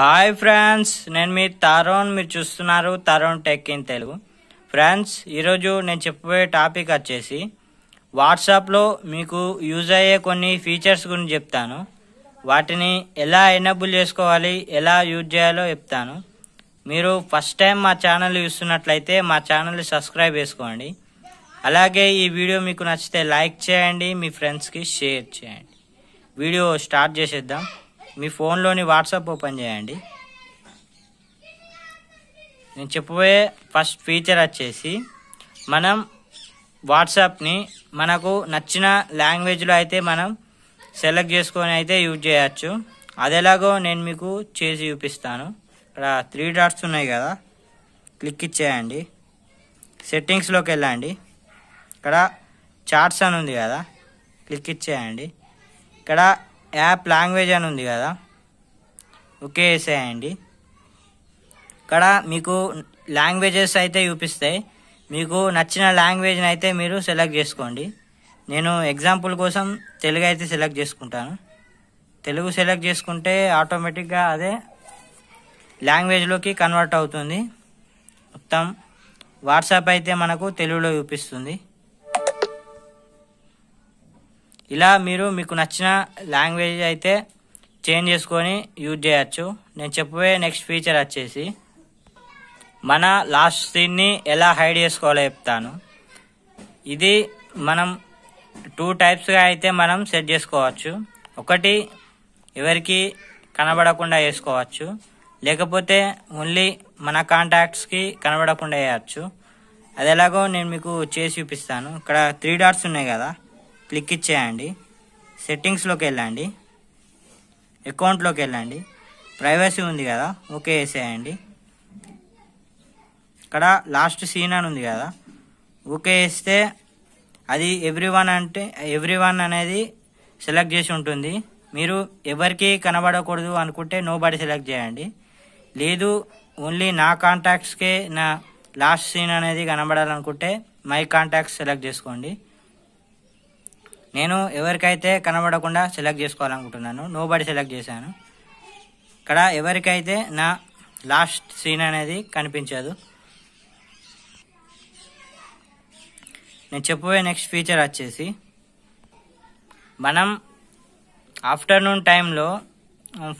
hi friends నేను మీ తరుణ్ మీరు చూస్తున్నారు Tarun tech in Telugu friends ఈరోజు నేను చెప్పబోయే టాపిక్ వచ్చేసి వాట్సాప్లో మీకు యూజ్ అయ్యే కొన్ని ఫీచర్స్ గురించి చెప్తాను వాటిని ఎలా ఎనబుల్ చేసుకోవాలి ఎలా యూజ్ చేయాలో చెప్తాను మీరు ఫస్ట్ టైం మా ఛానల్ చూస్తున్నట్లయితే మా ఛానల్ని సబ్స్క్రైబ్ చేసుకోండి అలాగే ఈ వీడియో మీకు నచ్చితే లైక్ చేయండి మీ ఫ్రెండ్స్కి షేర్ చేయండి వీడియో స్టార్ట్ చేసేద్దాం మీ ఫోన్లోని వాట్సాప్ ఓపెన్ చేయండి నేను చెప్పబోయే ఫస్ట్ ఫీచర్ వచ్చేసి మనం వాట్సాప్ని మనకు నచ్చిన లాంగ్వేజ్లో అయితే మనం సెలెక్ట్ చేసుకొని అయితే యూజ్ చేయవచ్చు అదేలాగో నేను మీకు చేసి చూపిస్తాను ఇక్కడ త్రీ డాట్స్ ఉన్నాయి కదా క్లిక్ ఇచ్చేయండి సెట్టింగ్స్లోకి వెళ్ళండి ఇక్కడ చార్ట్స్ అని ఉంది కదా క్లిక్ ఇచ్చేయండి ఇక్కడ యాప్ లాంగ్వేజ్ అని ఉంది కదా ఓకే వేసేయండి ఇక్కడ మీకు లాంగ్వేజెస్ అయితే చూపిస్తాయి మీకు నచ్చిన లాంగ్వేజ్ని అయితే మీరు సెలెక్ట్ చేసుకోండి నేను ఎగ్జాంపుల్ కోసం తెలుగు అయితే సెలెక్ట్ చేసుకుంటాను తెలుగు సెలెక్ట్ చేసుకుంటే ఆటోమేటిక్గా అదే లాంగ్వేజ్లోకి కన్వర్ట్ అవుతుంది మొత్తం వాట్సాప్ అయితే మనకు తెలుగులో చూపిస్తుంది ఇలా మీరు మీకు నచ్చిన లాంగ్వేజ్ అయితే చేంజ్ చేసుకొని యూజ్ చేయొచ్చు నేను చెప్పబోయే నెక్స్ట్ ఫీచర్ వచ్చేసి మన లాస్ట్ సీన్ని ఎలా హైడ్ చేసుకోవాలో చెప్తాను ఇది మనం టూ టైప్స్గా అయితే మనం సెట్ చేసుకోవచ్చు ఒకటి ఎవరికి కనబడకుండా వేసుకోవచ్చు లేకపోతే ఓన్లీ మన కాంటాక్ట్స్కి కనబడకుండా వేయచ్చు అది ఎలాగో నేను మీకు చేసి చూపిస్తాను ఇక్కడ త్రీ డాట్స్ ఉన్నాయి కదా క్లిక్ ఇచ్చేయండి సెట్టింగ్స్లోకి వెళ్ళండి అకౌంట్లోకి వెళ్ళండి ప్రైవసీ ఉంది కదా ఓకే వేసేయండి ఇక్కడ లాస్ట్ సీన్ అని ఉంది కదా ఓకే వేస్తే అది ఎవ్రీ అంటే ఎవ్రీ అనేది సెలెక్ట్ చేసి ఉంటుంది మీరు ఎవరికి కనబడకూడదు అనుకుంటే నో సెలెక్ట్ చేయండి లేదు ఓన్లీ నా కాంటాక్ట్స్కే నా లాస్ట్ సీన్ అనేది కనబడాలనుకుంటే మై కాంటాక్ట్స్ సెలెక్ట్ చేసుకోండి నేను ఎవరికైతే కనబడకుండా సెలెక్ట్ చేసుకోవాలనుకుంటున్నాను నో బడి సెలెక్ట్ చేశాను ఇక్కడ ఎవరికైతే నా లాస్ట్ సీన్ అనేది కనిపించదు నేను చెప్పబోయే నెక్స్ట్ ఫీచర్ వచ్చేసి మనం ఆఫ్టర్నూన్ టైంలో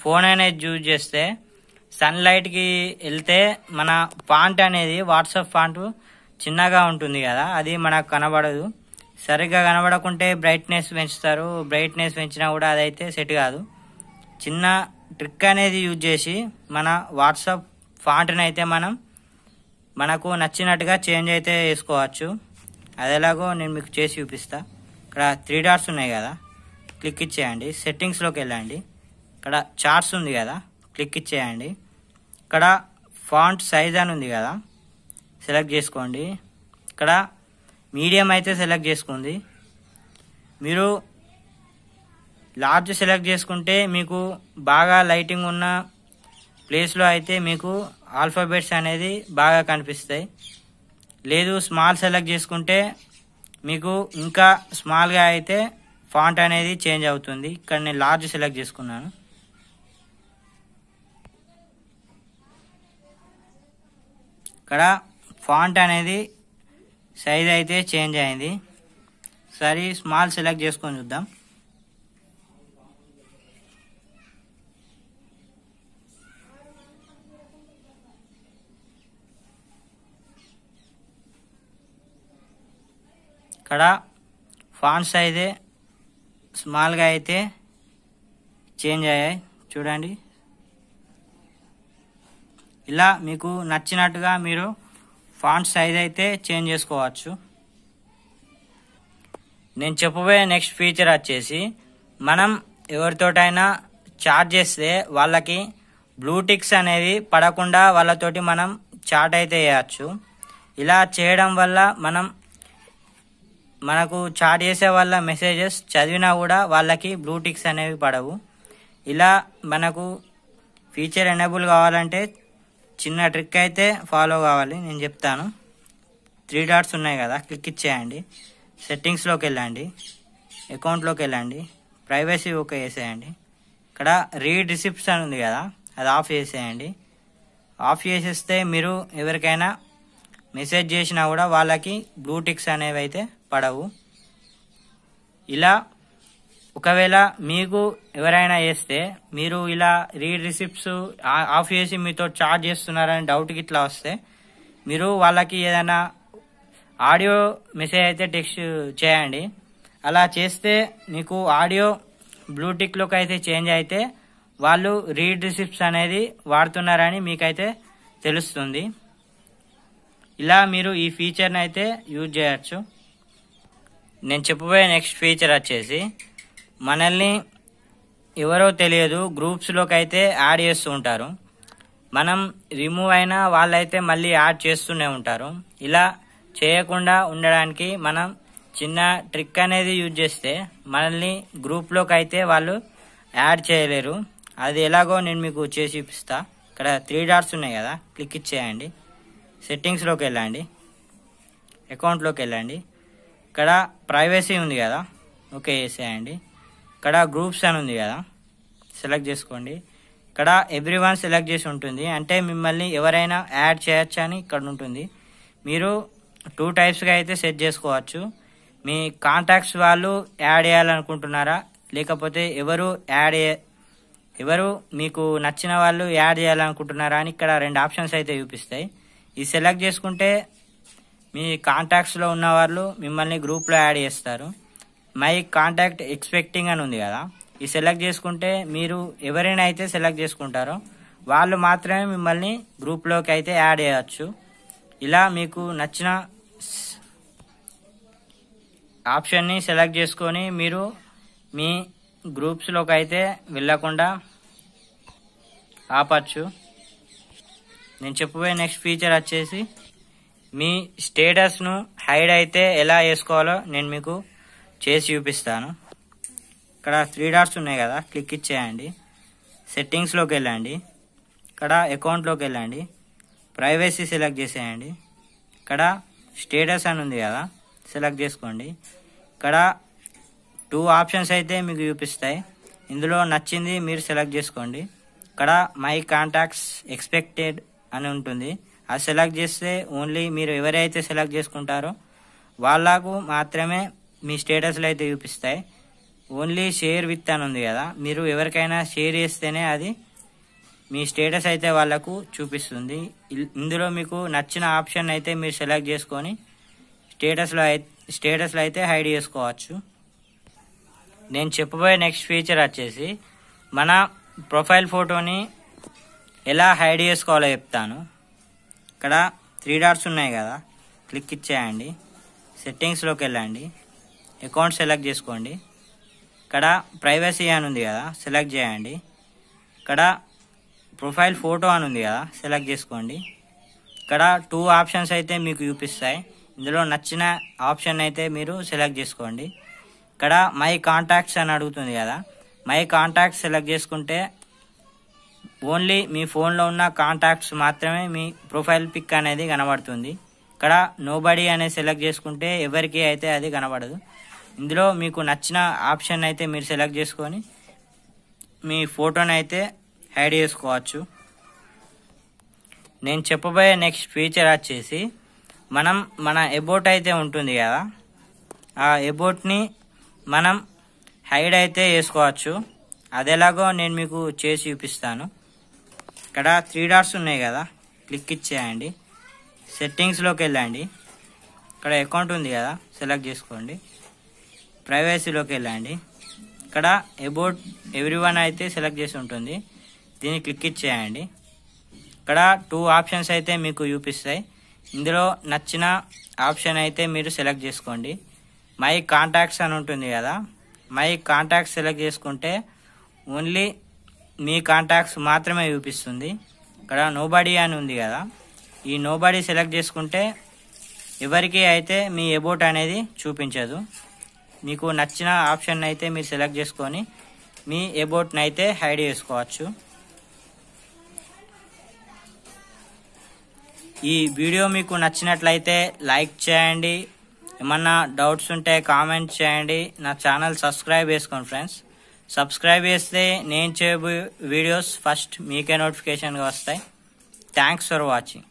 ఫోన్ అనేది యూజ్ చేస్తే సన్లైట్కి వెళ్తే మన ఫాంట్ అనేది వాట్సాప్ ఫాంట్ చిన్నగా ఉంటుంది కదా అది మనకు కనబడదు సరిగ్గా కనబడకుంటే బ్రైట్నెస్ పెంచుతారు బ్రైట్నెస్ పెంచినా కూడా అదైతే సెట్ కాదు చిన్న ట్రిక్ అనేది యూజ్ చేసి మన వాట్సాప్ ఫాంట్ని అయితే మనం మనకు నచ్చినట్టుగా చేంజ్ అయితే వేసుకోవచ్చు అదేలాగో నేను మీకు చేసి చూపిస్తా ఇక్కడ త్రీ డాట్స్ ఉన్నాయి కదా క్లిక్ ఇచ్చేయండి సెట్టింగ్స్లోకి వెళ్ళండి ఇక్కడ చార్ట్స్ ఉంది కదా క్లిక్ ఇచ్చేయండి ఇక్కడ ఫాంట్ సైజ్ అని ఉంది కదా సెలెక్ట్ చేసుకోండి ఇక్కడ మీడియం అయితే సెలెక్ట్ చేసుకుంది మీరు లార్జ్ సెలెక్ట్ చేసుకుంటే మీకు బాగా లైటింగ్ ఉన్న ప్లేస్లో అయితే మీకు ఆల్ఫాబెట్స్ అనేది బాగా కనిపిస్తాయి లేదు స్మాల్ సెలెక్ట్ చేసుకుంటే మీకు ఇంకా స్మాల్గా అయితే ఫాంట్ అనేది చేంజ్ అవుతుంది ఇక్కడ నేను లార్జ్ సెలెక్ట్ చేసుకున్నాను ఇక్కడ ఫాంట్ అనేది సైజ్ అయితే చేంజ్ అయింది సరే స్మాల్ సెలెక్ట్ చేసుకొని చూద్దాం ఇక్కడ ఫాన్స్ అయితే స్మాల్గా అయితే చేంజ్ అయ్యాయి చూడండి ఇలా మీకు నచ్చినట్టుగా మీరు ఫాంట్ సైజ్ అయితే చేంజ్ చేసుకోవచ్చు నేను చెప్పబోయే నెక్స్ట్ ఫీచర్ వచ్చేసి మనం ఎవరితోటైనా చాట్ చేస్తే వాళ్ళకి బ్లూటిక్స్ అనేది పడకుండా వాళ్ళతోటి మనం చాట్ అయితే వేయచ్చు ఇలా చేయడం వల్ల మనం మనకు చాట్ చేసే వాళ్ళ మెసేజెస్ చదివినా కూడా వాళ్ళకి బ్లూటిక్స్ అనేవి పడవు ఇలా మనకు ఫీచర్ ఎనేబుల్ కావాలంటే చిన్న ట్రిక్ అయితే ఫాలో కావాలి నేను చెప్తాను త్రీ డాట్స్ ఉన్నాయి కదా క్లిక్ ఇచ్చేయండి సెట్టింగ్స్లోకి వెళ్ళండి అకౌంట్లోకి వెళ్ళండి ప్రైవసీ ఓకే చేసేయండి ఇక్కడ రీడ్ రిసిప్ట్స్ అని ఉంది కదా అది ఆఫ్ చేసేయండి ఆఫ్ చేసేస్తే మీరు ఎవరికైనా మెసేజ్ చేసినా కూడా వాళ్ళకి బ్లూటిక్స్ అనేవి అయితే పడవు ఇలా ఒకవేళ మీకు ఎవరైనా వేస్తే మీరు ఇలా రీడ్ రిసిప్ట్స్ ఆఫ్ చేసి మీతో చార్జ్ చేస్తున్నారని డౌట్ ఇట్లా వస్తే మీరు వాళ్ళకి ఏదైనా ఆడియో మెసేజ్ అయితే టెక్స్ట్ చేయండి అలా చేస్తే మీకు ఆడియో బ్లూటిక్లోకి అయితే చేంజ్ అయితే వాళ్ళు రీడ్ రిసిప్ట్స్ అనేది వాడుతున్నారని మీకైతే తెలుస్తుంది ఇలా మీరు ఈ ఫీచర్ని అయితే యూజ్ చేయొచ్చు నేను చెప్పబోయే నెక్స్ట్ ఫీచర్ వచ్చేసి మనల్ని ఎవరో తెలియదు గ్రూప్స్లోకి అయితే యాడ్ చేస్తూ ఉంటారు మనం రిమూవ్ అయినా వాళ్ళైతే మళ్ళీ యాడ్ చేస్తూనే ఉంటారు ఇలా చేయకుండా ఉండడానికి మనం చిన్న ట్రిక్ అనేది యూజ్ చేస్తే మనల్ని గ్రూప్లోకి అయితే వాళ్ళు యాడ్ చేయలేరు అది ఎలాగో నేను మీకు చేసి చూపిస్తా ఇక్కడ త్రీ డాట్స్ ఉన్నాయి కదా క్లిక్ ఇచ్చేయండి సెట్టింగ్స్లోకి వెళ్ళండి అకౌంట్లోకి వెళ్ళండి ఇక్కడ ప్రైవసీ ఉంది కదా ఓకే చేసేయండి ఇక్కడ గ్రూప్స్ అని ఉంది కదా సెలెక్ట్ చేసుకోండి ఇక్కడ ఎవ్రీ వన్ సెలెక్ట్ చేసి ఉంటుంది అంటే మిమ్మల్ని ఎవరైనా యాడ్ చేయొచ్చు అని ఇక్కడ ఉంటుంది మీరు టూ టైప్స్గా అయితే సెట్ చేసుకోవచ్చు మీ కాంటాక్ట్స్ వాళ్ళు యాడ్ చేయాలనుకుంటున్నారా లేకపోతే ఎవరు యాడ్ ఎవరు మీకు నచ్చిన వాళ్ళు యాడ్ చేయాలనుకుంటున్నారా అని ఇక్కడ రెండు ఆప్షన్స్ అయితే చూపిస్తాయి ఇది సెలెక్ట్ చేసుకుంటే మీ కాంటాక్ట్స్లో ఉన్న వాళ్ళు మిమ్మల్ని గ్రూప్లో యాడ్ చేస్తారు మై కాంటాక్ట్ ఎక్స్పెక్టింగ్ అని ఉంది కదా ఈ సెలెక్ట్ చేసుకుంటే మీరు ఎవరైనా అయితే సెలెక్ట్ చేసుకుంటారో వాళ్ళు మాత్రమే మిమ్మల్ని గ్రూప్లోకి అయితే యాడ్ చేయవచ్చు ఇలా మీకు నచ్చిన ఆప్షన్ని సెలెక్ట్ చేసుకొని మీరు మీ గ్రూప్స్లోకి అయితే వెళ్ళకుండా ఆపచ్చు నేను చెప్పబోయే నెక్స్ట్ ఫీచర్ వచ్చేసి మీ స్టేటస్ను హైడ్ అయితే ఎలా చేసుకోవాలో నేను మీకు చేసి చూపిస్తాను ఇక్కడ త్రీ డాట్స్ ఉన్నాయి కదా క్లిక్ ఇచ్చేయండి సెట్టింగ్స్లోకి వెళ్ళండి ఇక్కడ అకౌంట్లోకి వెళ్ళండి ప్రైవసీ సెలెక్ట్ చేసేయండి ఇక్కడ స్టేటస్ అని ఉంది కదా సెలెక్ట్ చేసుకోండి ఇక్కడ టూ ఆప్షన్స్ అయితే మీకు చూపిస్తాయి ఇందులో నచ్చింది మీరు సెలెక్ట్ చేసుకోండి ఇక్కడ మై కాంటాక్ట్స్ ఎక్స్పెక్టెడ్ అని ఉంటుంది అది సెలెక్ట్ చేస్తే ఓన్లీ మీరు ఎవరైతే సెలెక్ట్ చేసుకుంటారో వాళ్ళకు మాత్రమే మీ స్టేటస్లో అయితే చూపిస్తాయి ఓన్లీ షేర్ విత్ అని ఉంది కదా మీరు ఎవరికైనా షేర్ చేస్తేనే అది మీ స్టేటస్ అయితే వాళ్ళకు చూపిస్తుంది ఇందులో మీకు నచ్చిన ఆప్షన్ అయితే మీరు సెలెక్ట్ చేసుకొని స్టేటస్లో అయితే స్టేటస్లో అయితే హైడ్ చేసుకోవచ్చు నేను చెప్పబోయే నెక్స్ట్ ఫీచర్ వచ్చేసి మన ప్రొఫైల్ ఫోటోని ఎలా హైడ్ చేసుకోవాలో చెప్తాను ఇక్కడ త్రీ డాట్స్ ఉన్నాయి కదా క్లిక్ ఇచ్చేయండి సెట్టింగ్స్లోకి వెళ్ళండి అకౌంట్ సెలెక్ట్ చేసుకోండి ఇక్కడ ప్రైవసీ అని ఉంది కదా సెలెక్ట్ చేయండి ఇక్కడ ప్రొఫైల్ ఫోటో అని ఉంది కదా సెలెక్ట్ చేసుకోండి ఇక్కడ టూ ఆప్షన్స్ అయితే మీకు చూపిస్తాయి ఇందులో నచ్చిన ఆప్షన్ అయితే మీరు సెలెక్ట్ చేసుకోండి ఇక్కడ మై కాంటాక్ట్స్ అని అడుగుతుంది కదా మై కాంటాక్ట్స్ సెలెక్ట్ చేసుకుంటే ఓన్లీ మీ ఫోన్లో ఉన్న కాంటాక్ట్స్ మాత్రమే మీ ప్రొఫైల్ పిక్ అనేది కనబడుతుంది ఇక్కడ నోబడి అనేది సెలెక్ట్ చేసుకుంటే ఎవరికి అయితే అది కనబడదు ఇందులో మీకు నచ్చిన ఆప్షన్ అయితే మీరు సెలెక్ట్ చేసుకొని మీ ఫోటోని అయితే యాడ్ చేసుకోవచ్చు నేను చెప్పబోయే నెక్స్ట్ ఫీచర్ వచ్చేసి మనం మన ఎబోట్ అయితే ఉంటుంది కదా ఆ ఎబోట్ని మనం హైడ్ అయితే వేసుకోవచ్చు అదేలాగో నేను మీకు చేసి చూపిస్తాను ఇక్కడ త్రీ డాట్స్ ఉన్నాయి కదా క్లిక్ ఇచ్చేయండి సెట్టింగ్స్లోకి వెళ్ళండి ఇక్కడ అకౌంట్ ఉంది కదా సెలెక్ట్ చేసుకోండి ప్రైవసీలోకి వెళ్ళండి ఇక్కడ అబౌట్ ఎవ్రీ వన్ అయితే సెలెక్ట్ చేసి ఉంటుంది దీన్ని క్లిక్ ఇచ్చేయండి ఇక్కడ టూ ఆప్షన్స్ అయితే మీకు చూపిస్తాయి ఇందులో నచ్చిన ఆప్షన్ అయితే మీరు సెలెక్ట్ చేసుకోండి మై కాంటాక్ట్స్ అని ఉంటుంది కదా మై కాంటాక్ట్స్ సెలెక్ట్ చేసుకుంటే ఓన్లీ మీ కాంటాక్ట్స్ మాత్రమే చూపిస్తుంది ఇక్కడ నోబడీ అని ఉంది కదా ఈ నోబడీ సెలెక్ట్ చేసుకుంటే ఎవరికి అయితే మీ ఎబోట్ అనేది చూపించదు మీకు నచ్చిన ఆప్షన్ అయితే మీరు సెలెక్ట్ చేసుకొని మీ ఎబోట్ని అయితే హైడ్ చేసుకోవచ్చు ఈ వీడియో మీకు నచ్చినట్లయితే లైక్ చేయండి ఏమన్నా డౌట్స్ ఉంటే కామెంట్ చేయండి నా ఛానల్ సబ్స్క్రైబ్ చేసుకోండి ఫ్రెండ్స్ సబ్స్క్రైబ్ చేస్తే నేను చేయబో వీడియోస్ ఫస్ట్ మీకే నోటిఫికేషన్గా వస్తాయి థ్యాంక్స్ ఫర్ వాచింగ్